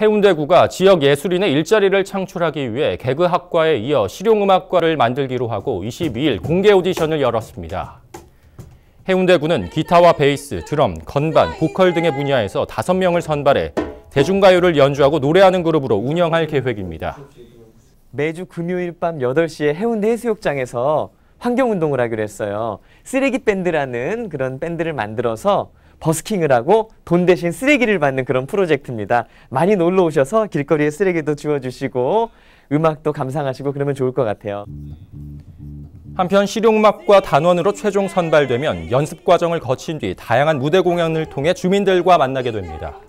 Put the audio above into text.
해운대구가 지역 예술인의 일자리를 창출하기 위해 개그학과에 이어 실용음악과를 만들기로 하고 22일 공개 오디션을 열었습니다. 해운대구는 기타와 베이스, 드럼, 건반, 보컬 등의 분야에서 5명을 선발해 대중가요를 연주하고 노래하는 그룹으로 운영할 계획입니다. 매주 금요일 밤 8시에 해운대 해수욕장에서 환경운동을 하기로 했어요. 쓰레기 밴드라는 그런 밴드를 만들어서 버스킹을 하고 돈 대신 쓰레기를 받는 그런 프로젝트입니다. 많이 놀러 오셔서 길거리에 쓰레기도 주워주시고 음악도 감상하시고 그러면 좋을 것 같아요. 한편 실용음악과 단원으로 최종 선발되면 연습 과정을 거친 뒤 다양한 무대 공연을 통해 주민들과 만나게 됩니다.